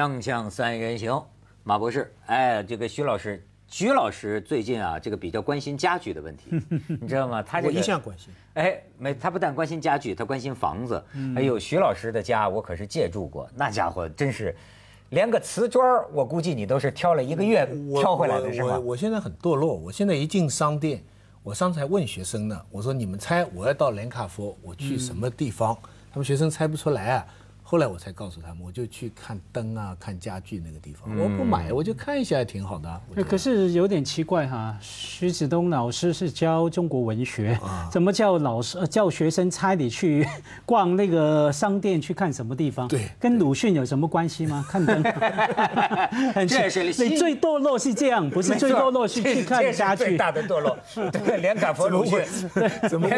锵锵三人行，马博士，哎，这个徐老师，徐老师最近啊，这个比较关心家具的问题，你知道吗？他这一向关心。哎，没，他不但关心家具，他关心房子。哎呦，徐老师的家我可是借住过，那家伙真是，连个瓷砖，我估计你都是挑了一个月挑回来的是吧？我我现在很堕落，我现在一进商店，我刚才问学生呢，我说你们猜，我要到连卡佛，我去什么地方？他们学生猜不出来啊。后来我才告诉他们，我就去看灯啊，看家具那个地方，我不买，我就看一下挺好的。可是有点奇怪哈，徐子东老师是教中国文学，怎么叫老师叫学生猜你去 逛那个商店去看什么地方？对，跟鲁迅有什么关系吗？看灯。很谢谢你。你最堕落是这样，不是最堕落是去看家具。最大的堕落，连敢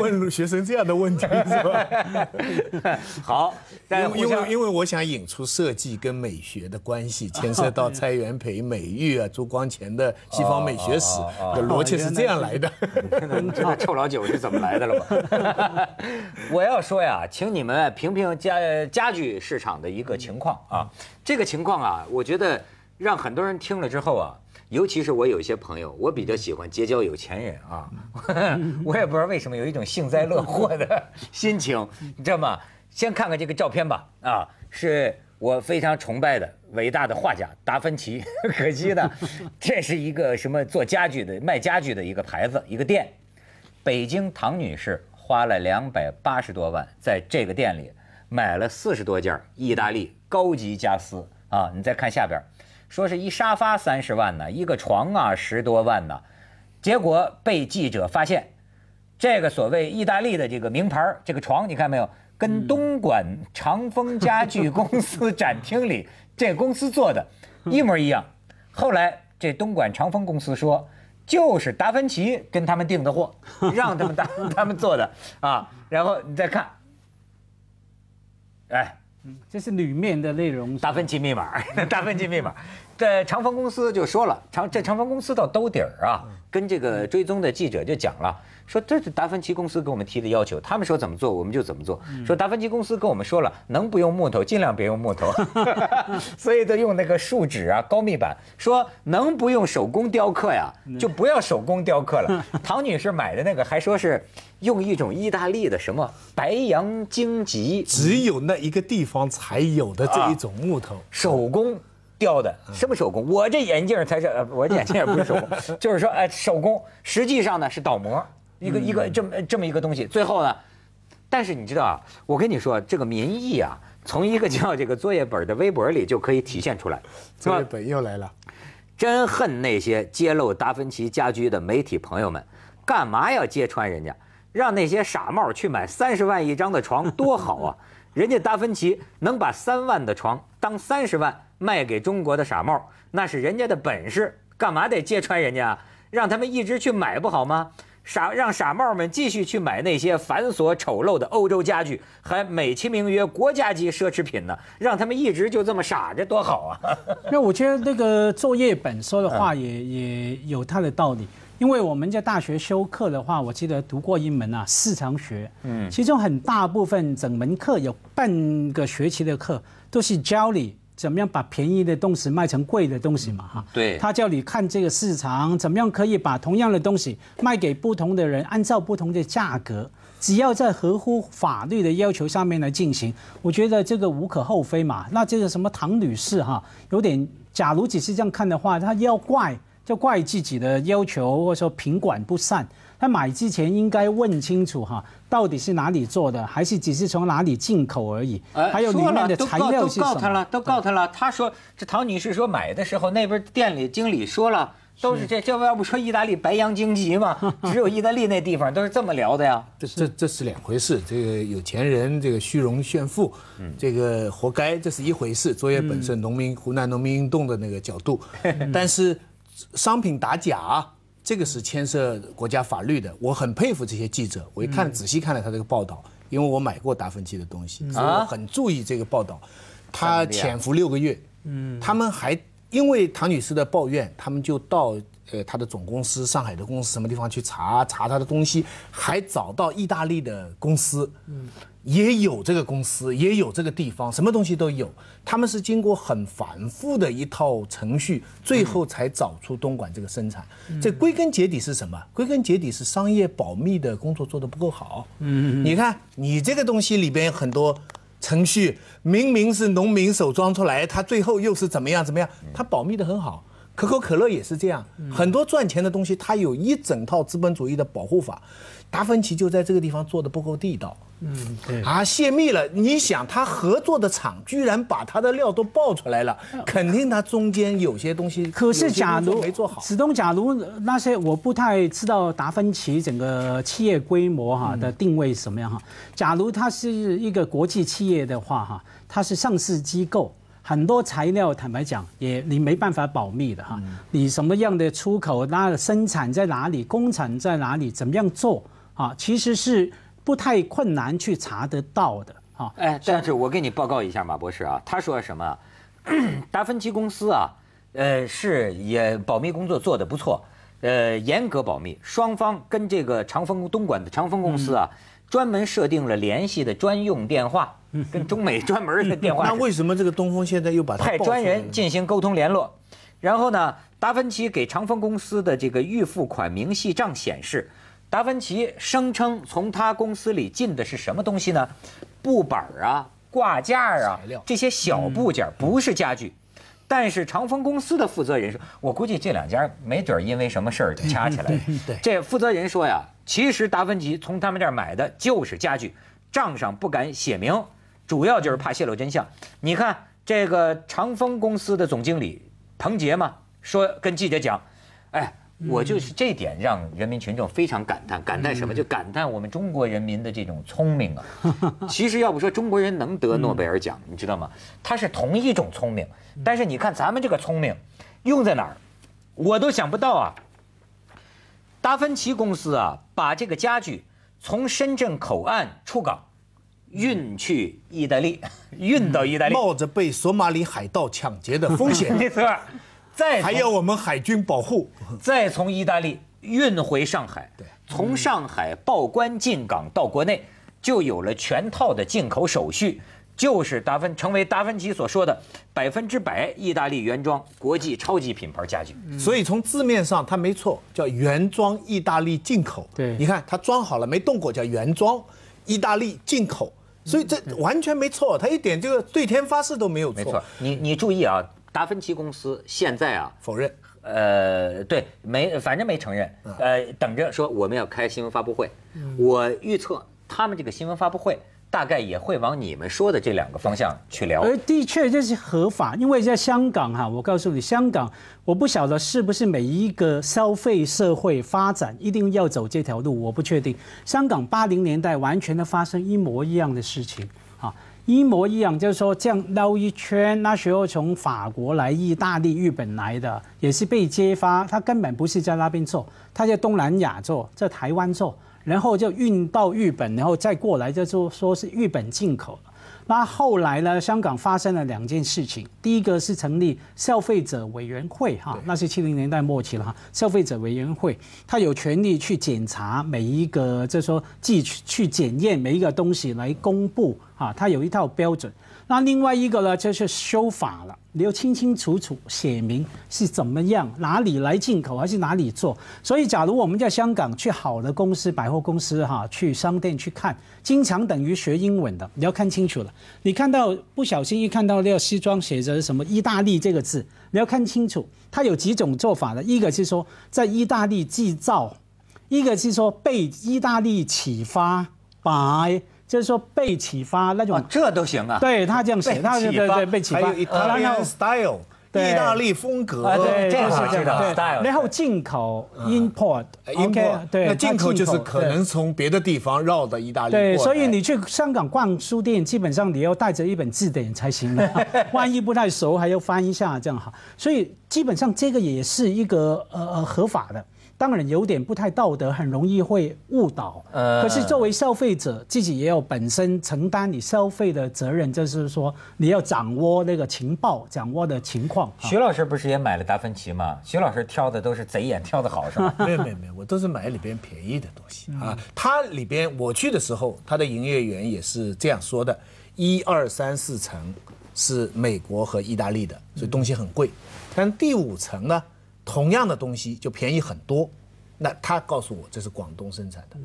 问学生这样的问题是吧？好，但因为。因为我想引出设计跟美学的关系，牵涉到蔡元培、美育啊、朱光潜的西方美学史，逻辑是这样来的。知道臭老九是怎么来的了吗？我要说呀，请你们评评家家具市场的一个情况啊。这个情况啊，我觉得让很多人听了之后啊，尤其是我有一些朋友，我比较喜欢结交有钱人啊，我也不知道为什么有一种幸灾乐祸的心情，你知道吗？先看看这个照片吧，啊，是我非常崇拜的伟大的画家达芬奇。可惜呢，这是一个什么做家具的、卖家具的一个牌子、一个店。北京唐女士花了两百八十多万，在这个店里买了四十多件意大利高级家私啊。你再看下边，说是一沙发三十万呢，一个床啊十多万呢，结果被记者发现，这个所谓意大利的这个名牌这个床，你看没有？跟东莞长风家具公司展厅里 这公司做的，一模一样。后来这东莞长风公司说，就是达芬奇跟他们订的货，让他们他们做的啊。然后你再看，哎，这是里面的内容。达芬奇密码，达芬奇密码。在长风公司就说了，长这长风公司到兜底儿啊，跟这个追踪的记者就讲了，说这是达芬奇公司给我们提的要求，他们说怎么做我们就怎么做。说达芬奇公司跟我们说了，能不用木头尽量别用木头，所以都用那个树脂啊、高密板。说能不用手工雕刻呀，就不要手工雕刻了。唐女士买的那个还说是用一种意大利的什么白杨荆棘，只有那一个地方才有的这一种木头，手工。雕的什么手工？我这眼镜才是，呃，我眼镜也不是手工，就是说，哎，手工实际上呢是倒模，一个一个这么这么一个东西。最后呢，但是你知道啊，我跟你说，这个民意啊，从一个叫这个作业本的微博里就可以体现出来。作业本又来了，真恨那些揭露达芬奇家居的媒体朋友们，干嘛要揭穿人家？让那些傻帽去买三十万一张的床多好啊！人家达芬奇能把三万的床当三十万。卖给中国的傻帽，那是人家的本事，干嘛得揭穿人家让他们一直去买不好吗？傻让傻帽们继续去买那些繁琐丑陋的欧洲家具，还美其名曰国家级奢侈品呢？让他们一直就这么傻着多好啊！那 我觉得那个作业本说的话也也有他的道理，因为我们在大学修课的话，我记得读过一门啊市场学，嗯，其中很大部分整门课有半个学期的课都是教你。怎么样把便宜的东西卖成贵的东西嘛？哈，对，他叫你看这个市场，怎么样可以把同样的东西卖给不同的人，按照不同的价格，只要在合乎法律的要求上面来进行，我觉得这个无可厚非嘛。那这个什么唐女士哈，有点，假如只是这样看的话，她要怪就怪自己的要求或者说品管不善。他买之前应该问清楚哈，到底是哪里做的，还是只是从哪里进口而已？还有里面的材料是什么？都告他了，都告他了。他说这陶女士说买的时候，那边店里经理说了，都是这这要不说意大利白羊经济嘛，只有意大利那地方都是这么聊的呀。这这这是两回事。这个有钱人这个虚荣炫富，这个活该，这是一回事。作业本身，农民湖南农民运动的那个角度，但是商品打假。这个是牵涉国家法律的，我很佩服这些记者。我一看仔细看了他这个报道，因为我买过达芬奇的东西，所以我很注意这个报道。他潜伏六个月，嗯，他们还因为唐女士的抱怨，他们就到。呃，他的总公司上海的公司什么地方去查查他的东西，还找到意大利的公司，嗯，也有这个公司，也有这个地方，什么东西都有。他们是经过很繁复的一套程序，最后才找出东莞这个生产。这归根结底是什么？归根结底是商业保密的工作做得不够好。嗯嗯。你看，你这个东西里边很多程序，明明是农民手装出来，他最后又是怎么样怎么样？他保密的很好。可口可乐也是这样，很多赚钱的东西，它有一整套资本主义的保护法。达芬奇就在这个地方做的不够地道，嗯，对啊，泄密了。你想，他合作的厂居然把他的料都爆出来了，肯定他中间有些东西，可是假如没做好。始终，假如那些我不太知道达芬奇整个企业规模哈的定位什么样哈。假如他是一个国际企业的话哈，他是上市机构。很多材料，坦白讲，也你没办法保密的哈。你什么样的出口，那生产在哪里，工厂在哪里，怎么样做啊，其实是不太困难去查得到的啊。哎，但是我给你报告一下，马博士啊，他说什么？达芬奇公司啊，呃，是也保密工作做得不错，呃，严格保密。双方跟这个长丰东莞的长丰公司啊，专门设定了联系的专用电话。跟中美专门的电话，那为什么这个东风现在又把派专人进行沟通联络？然后呢，达芬奇给长风公司的这个预付款明细账显示，达芬奇声称从他公司里进的是什么东西呢？布板啊、挂架啊这些小部件不是家具，但是长风公司的负责人说，我估计这两家没准因为什么事儿 掐起来了。这负责人说呀，其实达芬奇从他们这儿买的就是家具，账上不敢写明。主要就是怕泄露真相。你看这个长丰公司的总经理彭杰嘛，说跟记者讲：“哎，我就是这点让人民群众非常感叹，感叹什么？就感叹我们中国人民的这种聪明啊！其实要不说中国人能得诺贝尔奖，你知道吗？他是同一种聪明，但是你看咱们这个聪明用在哪儿，我都想不到啊。达芬奇公司啊，把这个家具从深圳口岸出港。”运去意大利，运到意大利，冒着被索马里海盗抢劫的风险。没错，再还要我们海军保护，再从意大利运回上海，对，从上海报关进港到国内，就有了全套的进口手续，就是达芬成为达芬奇所说的百分之百意大利原装国际超级品牌家具。所以从字面上它没错，叫原装意大利进口。对，你看它装好了没动过，叫原装意大利进口。所以这完全没错，他一点这个对天发誓都没有错。没错，你你注意啊，达芬奇公司现在啊否认，呃，对，没，反正没承认，呃，等着说我们要开新闻发布会。我预测他们这个新闻发布会。大概也会往你们说的这两个方向去聊，而的确这是合法，因为在香港哈，我告诉你，香港我不晓得是不是每一个消费社会发展一定要走这条路，我不确定。香港八零年代完全的发生一模一样的事情啊，一模一样，就是说这样绕一圈，那时候从法国来、意大利、日本来的也是被揭发，他根本不是在那边做，他在东南亚做，在台湾做。然后就运到日本，然后再过来，就说说是日本进口那后来呢？香港发生了两件事情，第一个是成立消费者委员会哈，那是七零年代末期了哈。消费者委员会，他有权利去检查每一个，就说去去检验每一个东西来公布。啊，它有一套标准，那另外一个呢就是修法了，你要清清楚楚写明是怎么样，哪里来进口还是哪里做。所以，假如我们在香港去好的公司、百货公司哈，去商店去看，经常等于学英文的，你要看清楚了。你看到不小心一看到那个西装写着什么“意大利”这个字，你要看清楚，它有几种做法的。一个是说在意大利制造，一个是说被意大利启发把。就是说被启发那种，这都行啊。对他这样写，他就是对对被启发。还有 Italian style，意大利风格。对，这是然后进口 import，进口对。那进口就是可能从别的地方绕到意大利对，所以你去香港逛书店，基本上你要带着一本字典才行 万一不太熟，还要翻一下这样好。所以基本上这个也是一个呃呃合法的。当然有点不太道德，很容易会误导。呃，可是作为消费者自己也有本身承担你消费的责任，就是说你要掌握那个情报，掌握的情况。徐老师不是也买了达芬奇吗？徐老师挑的都是贼眼挑的好，是吧？没有没有没有，我都是买里边便宜的东西啊。它里边我去的时候，它的营业员也是这样说的：，一二三四层是美国和意大利的，所以东西很贵。但第五层呢？同样的东西就便宜很多，那他告诉我这是广东生产的，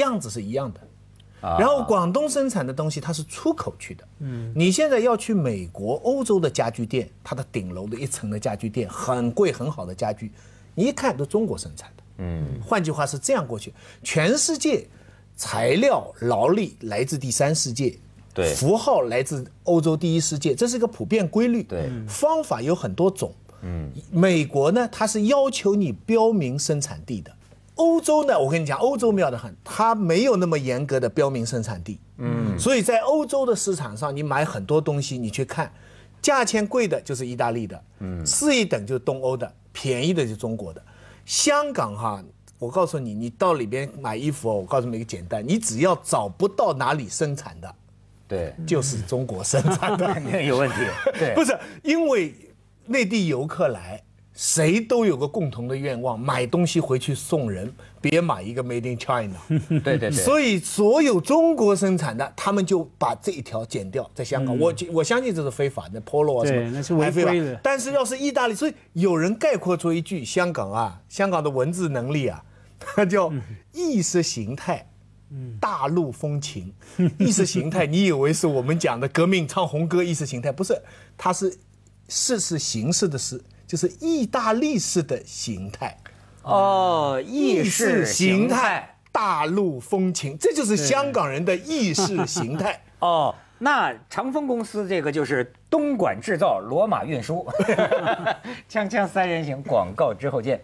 样子是一样的，然后广东生产的东西它是出口去的，你现在要去美国、欧洲的家具店，它的顶楼的一层的家具店很贵、很好的家具，一看都中国生产的，嗯，换句话是这样过去，全世界材料、劳力来自第三世界，对，符号来自欧洲第一世界，这是一个普遍规律，对，方法有很多种。嗯，美国呢，它是要求你标明生产地的。欧洲呢，我跟你讲，欧洲妙得很，它没有那么严格的标明生产地。嗯，所以在欧洲的市场上，你买很多东西，你去看，价钱贵的就是意大利的，嗯，次一等就是东欧的，便宜的就是中国的。香港哈，我告诉你，你到里边买衣服，我告诉你一个简单，你只要找不到哪里生产的，对，就是中国生产的有问题。对，不是因为。内地游客来，谁都有个共同的愿望，买东西回去送人，别买一个 “Made in China”。对对对。所以所有中国生产的，他们就把这一条剪掉。在香港，我我相信这是非法的，polo 啊什么。那是违法的。但是要是意大利，所以有人概括出一句：香港啊，香港的文字能力啊，它叫意识形态。嗯。大陆风情，意识形态，你以为是我们讲的革命唱红歌？意识形态不是，它是。式是形式的“式”，就是意大利式的形态。哦，意识形态、大陆风情，这就是香港人的意识 形态。哦，那长风公司这个就是东莞制造、罗马运输，锵锵三人行广告之后见。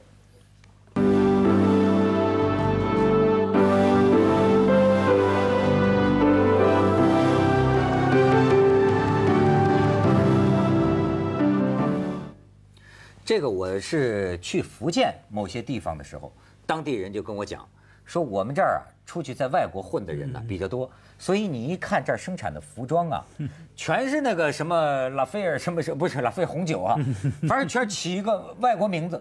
这个我是去福建某些地方的时候，当地人就跟我讲，说我们这儿啊，出去在外国混的人呢比较多，所以你一看这儿生产的服装啊，全是那个什么拉斐尔什么什不是拉斐红酒啊，反正全起一个外国名字。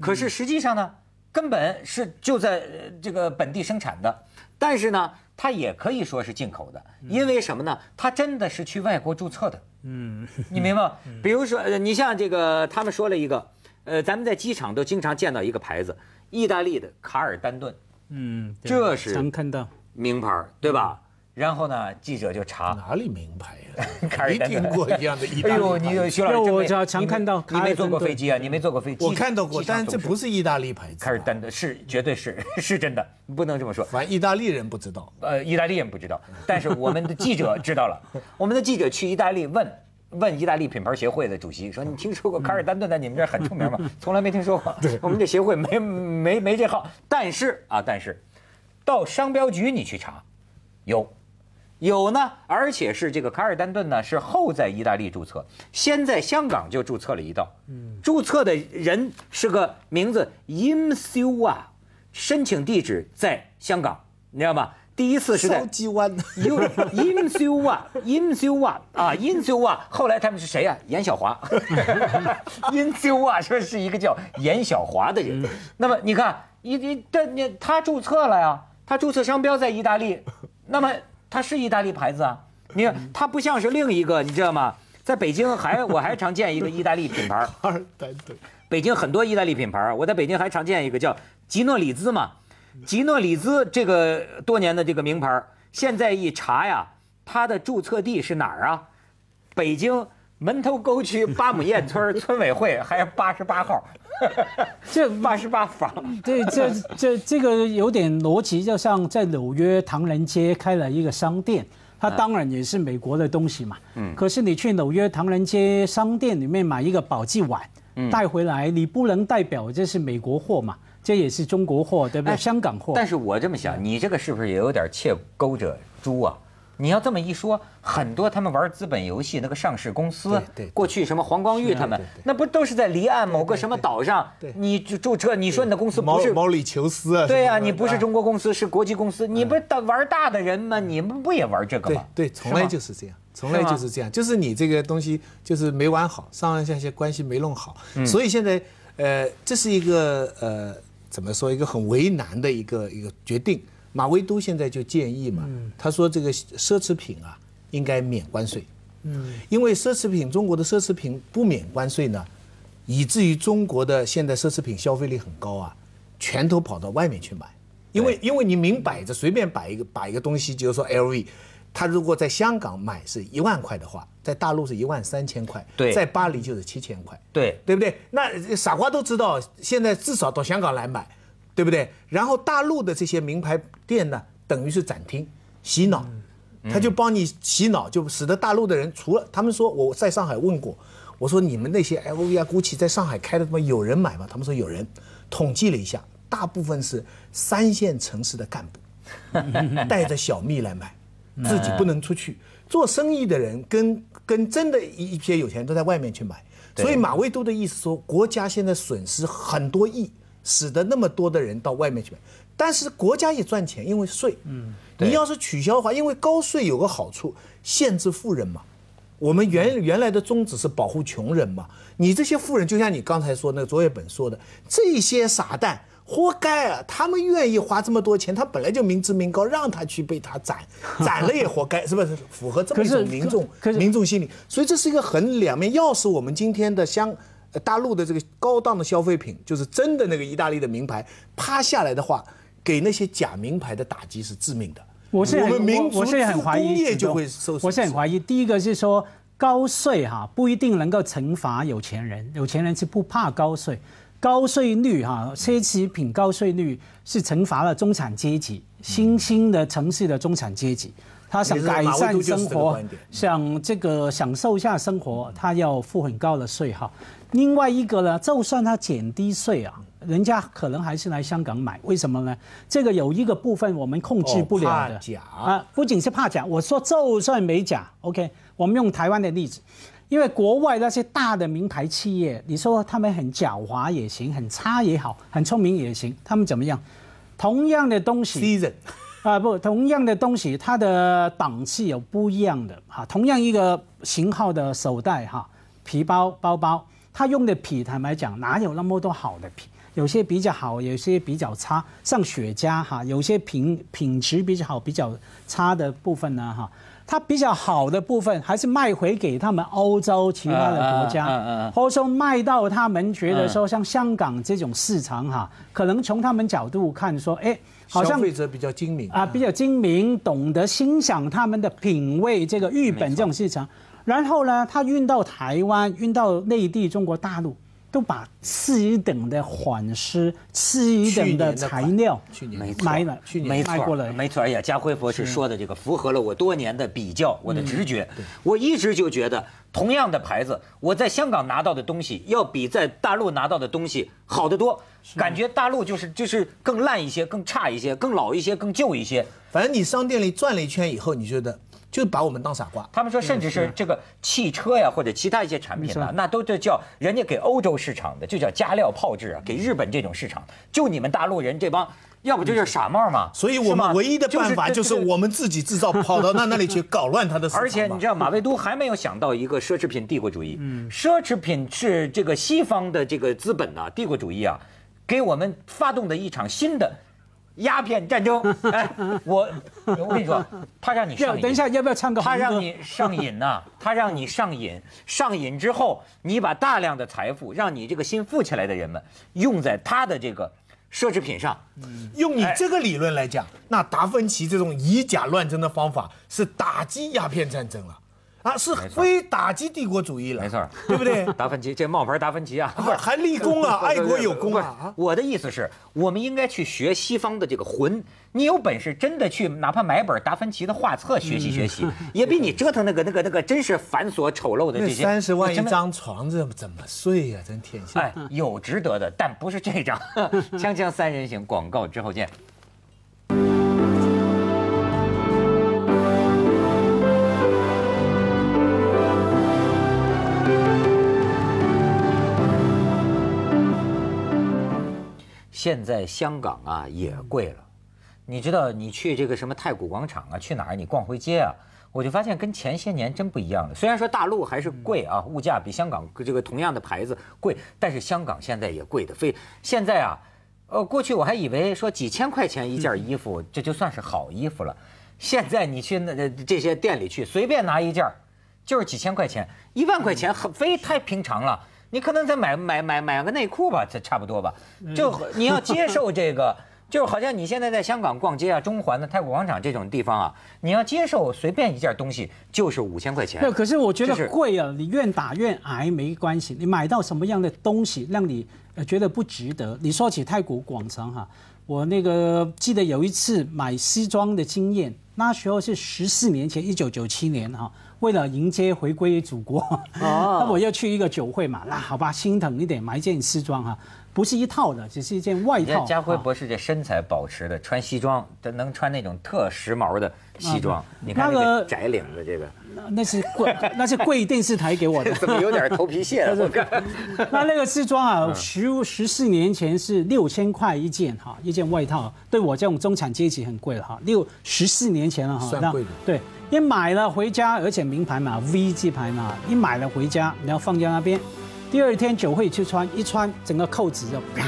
可是实际上呢，根本是就在这个本地生产的，但是呢，它也可以说是进口的，因为什么呢？它真的是去外国注册的。嗯，你明白？比如说，你像这个，他们说了一个，呃，咱们在机场都经常见到一个牌子，意大利的卡尔丹顿，嗯，这是常看到名牌，对吧？然后呢？记者就查哪里名牌呀？凯尔丹顿一样的利。哎呦，你徐老，师，我我常看到，你没坐过飞机啊？你没坐过飞机？我看到过，但是这不是意大利牌子。卡尔丹顿是，绝对是，是真的，不能这么说。反正意大利人不知道，呃，意大利人不知道，但是我们的记者知道了。我们的记者去意大利问，问意大利品牌协会的主席，说你听说过卡尔丹顿在你们这很出名吗？从来没听说过，我们这协会没没没这号。但是啊，但是，到商标局你去查，有。有呢，而且是这个卡尔丹顿呢，是后在意大利注册，先在香港就注册了一道，注册的人是个名字 Inzua，申请地址在香港，你知道吗？第一次是在筲箕湾，Inzua，Inzua 啊，Inzua，后来他们是谁呀？严小华，Inzua 是是一个叫严小华的人？那么你看，一、一、但你他注册了呀，他注册商标在意大利，那么。它是意大利牌子啊，你看它不像是另一个，你知道吗？在北京还我还常见一个意大利品牌儿，北京很多意大利品牌儿，我在北京还常见一个叫吉诺里兹嘛，吉诺里兹这个多年的这个名牌儿，现在一查呀，它的注册地是哪儿啊？北京门头沟区八亩堰村村委会还有八十八号。这 八十八房，对，这这这个有点逻辑，就像在纽约唐人街开了一个商店，它当然也是美国的东西嘛。嗯，可是你去纽约唐人街商店里面买一个宝济碗，嗯，带回来，你不能代表这是美国货嘛，这也是中国货，对不对？香港货。但是我这么想，你这个是不是也有点切钩者诛啊？你要这么一说，很多他们玩资本游戏，那个上市公司，对，过去什么黄光裕他们，那不都是在离岸某个什么岛上？对，你就注册，你说你的公司不是毛里求斯啊？对呀，你不是中国公司，是国际公司，你不大玩大的人吗？你们不也玩这个吗？对对，从来就是这样，从来就是这样，就是你这个东西就是没玩好，上上下下关系没弄好，所以现在呃，这是一个呃，怎么说一个很为难的一个一个决定。马威都现在就建议嘛，他说这个奢侈品啊应该免关税，嗯，因为奢侈品中国的奢侈品不免关税呢，以至于中国的现在奢侈品消费力很高啊，全都跑到外面去买，因为因为你明摆着随便摆一个摆一个东西，就是说 LV，他如果在香港买是一万块的话，在大陆是一万三千块，在巴黎就是七千块，对对不对？那傻瓜都知道，现在至少到香港来买。对不对？然后大陆的这些名牌店呢，等于是展厅，洗脑，他就帮你洗脑，就使得大陆的人除了他们说我在上海问过，我说你们那些 LV 啊、GUCCI 在上海开的什么有人买吗？他们说有人，统计了一下，大部分是三线城市的干部，带着小蜜来买，自己不能出去做生意的人，跟跟真的一一些有钱人都在外面去买，所以马未都的意思说，国家现在损失很多亿。使得那么多的人到外面去买，但是国家也赚钱，因为税。嗯，你要是取消的话，因为高税有个好处，限制富人嘛。我们原原来的宗旨是保护穷人嘛。你这些富人，就像你刚才说那个作业本说的，这些傻蛋，活该啊！他们愿意花这么多钱，他本来就民脂民膏，让他去被他宰，宰了也活该，是不是？符合这么一种民众民众心理。所以这是一个很两面，要是我们今天的相。大陆的这个高档的消费品，就是真的那个意大利的名牌趴下来的话，给那些假名牌的打击是致命的。我是很怀疑，第一个是说高税哈不一定能够惩罚有钱人，有钱人是不怕高税，高税率哈奢侈品高税率是惩罚了中产阶级新兴的城市的中产阶级。他想改善生活，想这个享受一下生活，他要付很高的税哈。另外一个呢，就算他减低税啊，人家可能还是来香港买，为什么呢？这个有一个部分我们控制不了的啊，不仅是怕假。我说就算没假，OK，我们用台湾的例子，因为国外那些大的名牌企业，你说他们很狡猾也行，很差也好，很聪明也行，他们怎么样？同样的东西。啊，不同样的东西，它的档次有不一样的哈。同样一个型号的手袋哈，皮包包包，它用的皮，坦白讲，哪有那么多好的皮？有些比较好，有些比较差。像雪茄哈，有些品品质比较好，比较差的部分呢哈，它比较好的部分还是卖回给他们欧洲其他的国家，或者说卖到他们觉得说像香港这种市场哈，可能从他们角度看说，哎。消费者比较精明啊，比较精明，懂得欣赏他们的品味，这个日本这种市场。然后呢，他运到台湾，运到内地，中国大陆。都把次一等的缓释、次一等的材料去买了，买。过来，没错。哎呀，家辉博士说的这个符合了我多年的比较，我的直觉。我一直就觉得，同样的牌子，我在香港拿到的东西要比在大陆拿到的东西好得多，感觉大陆就是就是更烂一些、更差一些、更老一些、更旧一些。反正你商店里转了一圈以后，你觉得。就是把我们当傻瓜，他们说，甚至是这个汽车呀或者其他一些产品啊，那都这叫人家给欧洲市场的，就叫加料炮制啊，给日本这种市场，就你们大陆人这帮，要不就是傻帽嘛。所以我们唯一的办法就是我们自己制造，跑到那那里去搞乱他的市场。而且你知道，马未都还没有想到一个奢侈品帝国主义。嗯，奢侈品是这个西方的这个资本啊，帝国主义啊，给我们发动的一场新的。鸦片战争，哎，我我跟你说，他让你上瘾。等一下，要不要唱歌？他让你上瘾呐，他让你上瘾，上瘾之后，你把大量的财富，让你这个新富起来的人们，用在他的这个奢侈品上。用你这个理论来讲，那达芬奇这种以假乱真的方法，是打击鸦片战争了。啊，是非打击帝国主义了，没错，对不对？达芬奇，这冒牌达芬奇啊，不是还立功啊，爱国有功啊！我的意思是，我们应该去学西方的这个魂。你有本事真的去，哪怕买本达芬奇的画册学习学习，也比你折腾那个那个那个真是繁琐丑陋的这些三十万一张床，这怎么睡呀？真天！哎，有值得的，但不是这张。锵锵三人行，广告之后见。现在香港啊也贵了，你知道你去这个什么太古广场啊，去哪儿你逛回街啊，我就发现跟前些年真不一样了。虽然说大陆还是贵啊，物价比香港这个同样的牌子贵，但是香港现在也贵的，非。现在啊，呃，过去我还以为说几千块钱一件衣服这就算是好衣服了，现在你去那这些店里去随便拿一件，就是几千块钱，一万块钱很非太平常了。你可能再买买买买个内裤吧，这差不多吧。就你要接受这个，就好像你现在在香港逛街啊，中环的太古广场这种地方啊，你要接受随便一件东西就是五千块钱。可是我觉得贵啊，你愿打愿挨没关系，你买到什么样的东西让你觉得不值得？你说起太古广场哈，我那个记得有一次买西装的经验，那时候是十四年前，一九九七年哈。为了迎接回归祖国，那我要去一个酒会嘛，那好吧，心疼一点，买一件西装哈。不是一套的，只是一件外套。家辉博士这身材保持的，穿西装，他能穿那种特时髦的西装。你看那个窄领的这个。那那是贵，那是贵。电视台给我的，怎么有点头皮屑？那那个西装啊，十十四年前是六千块一件哈，一件外套，对我这种中产阶级很贵了哈。六十四年前了哈，算贵的。对，你买了回家，而且名牌嘛，V 字牌嘛，你买了回家，你要放在那边。第二天酒会去穿，一穿整个扣子就啪，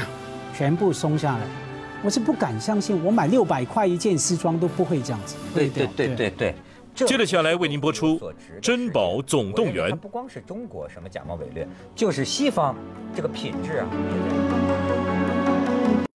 全部松下来。我是不敢相信，我买六百块一件西装都不会这样子。对对对对对。接着下来为您播出《珍宝总动员》。不光是中国什么假冒伪劣，就是西方这个品质啊。